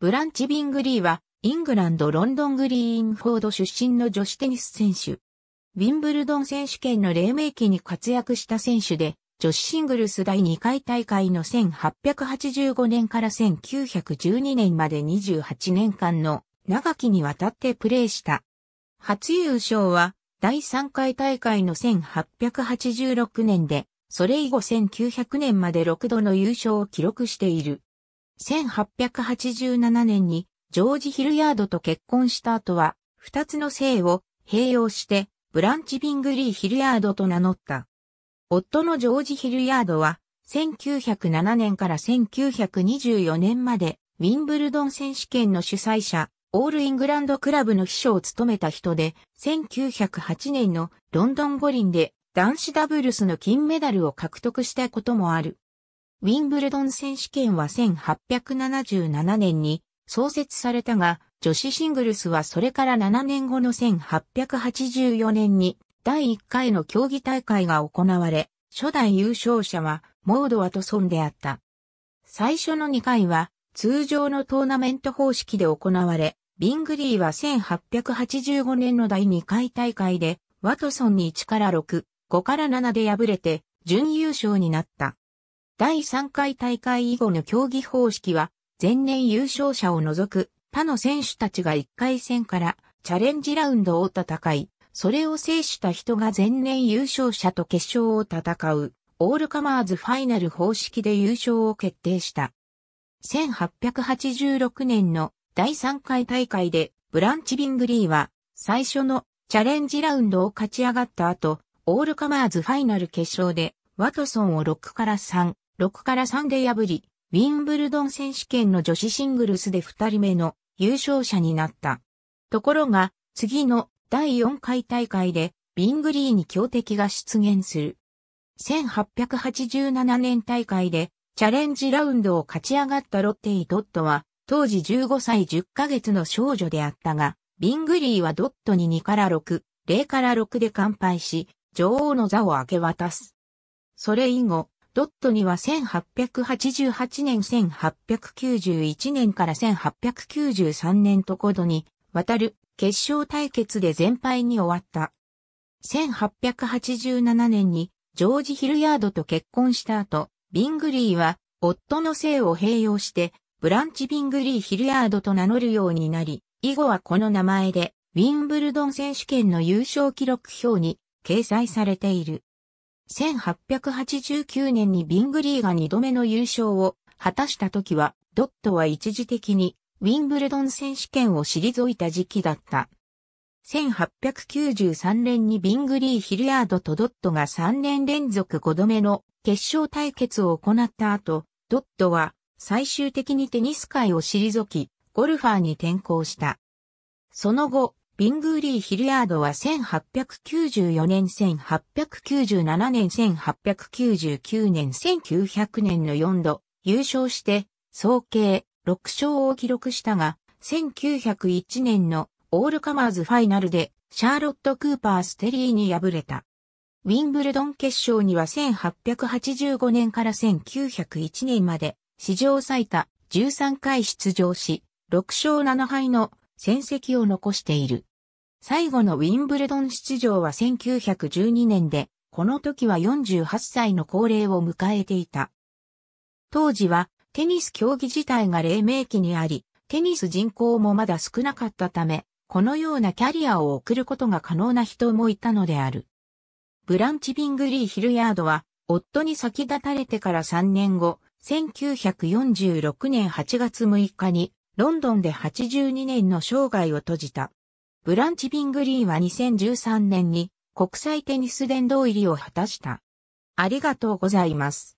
ブランチ・ビングリーは、イングランド・ロンドングリーンフォード出身の女子テニス選手。ウィンブルドン選手権の黎明期に活躍した選手で、女子シングルス第2回大会の1885年から1912年まで28年間の長きにわたってプレーした。初優勝は第3回大会の1886年で、それ以後1900年まで6度の優勝を記録している。1887年にジョージ・ヒルヤードと結婚した後は、二つの姓を併用して、ブランチ・ビングリー・ヒルヤードと名乗った。夫のジョージ・ヒルヤードは、1907年から1924年まで、ウィンブルドン選手権の主催者、オールイングランドクラブの秘書を務めた人で、1908年のロンドン五輪で男子ダブルスの金メダルを獲得したこともある。ウィンブルドン選手権は1877年に創設されたが、女子シングルスはそれから7年後の1884年に第1回の競技大会が行われ、初代優勝者はモード・ワトソンであった。最初の2回は通常のトーナメント方式で行われ、ビングリーは1885年の第2回大会で、ワトソンに1から6、5から7で敗れて準優勝になった。第3回大会以後の競技方式は、前年優勝者を除く他の選手たちが1回戦からチャレンジラウンドを戦い、それを制した人が前年優勝者と決勝を戦う、オールカマーズファイナル方式で優勝を決定した。1886年の第3回大会でブランチ・ビングリーは最初のチャレンジラウンドを勝ち上がった後、オールカマーズファイナル決勝でワトソンを6から3、6から3で破り、ウィンブルドン選手権の女子シングルスで2人目の優勝者になった。ところが、次の第4回大会で、ビングリーに強敵が出現する。1887年大会で、チャレンジラウンドを勝ち上がったロッテイ・ドットは、当時15歳10ヶ月の少女であったが、ビングリーはドットに2から6、0から6で完敗し、女王の座を明け渡す。それ以後、ドットには1888年1891年から1893年と5度に渡る決勝対決で全敗に終わった。1887年にジョージ・ヒルヤードと結婚した後、ビングリーは夫の姓を併用してブランチ・ビングリー・ヒルヤードと名乗るようになり、以後はこの名前でウィンブルドン選手権の優勝記録表に掲載されている。1889年にビングリーが2度目の優勝を果たした時は、ドットは一時的にウィンブルドン選手権を退いた時期だった。1893年にビングリー・ヒルヤードとドットが3年連続5度目の決勝対決を行った後、ドットは最終的にテニス界を退き、ゴルファーに転向した。その後、ビングーリー・ヒリアードは1894年、1897年、1899年、1900年の4度優勝して総計6勝を記録したが、1901年のオールカマーズファイナルでシャーロット・クーパー・ステリーに敗れた。ウィンブルドン決勝には1885年から1901年まで史上最多13回出場し、6勝7敗の戦績を残している。最後のウィンブルドン出場は1912年で、この時は48歳の高齢を迎えていた。当時はテニス競技自体が黎明期にあり、テニス人口もまだ少なかったため、このようなキャリアを送ることが可能な人もいたのである。ブランチ・ビングリー・ヒルヤードは、夫に先立たれてから3年後、1946年8月6日に、ロンドンで82年の生涯を閉じた。ブランチ・ビングリーは2013年に国際テニス殿堂入りを果たした。ありがとうございます。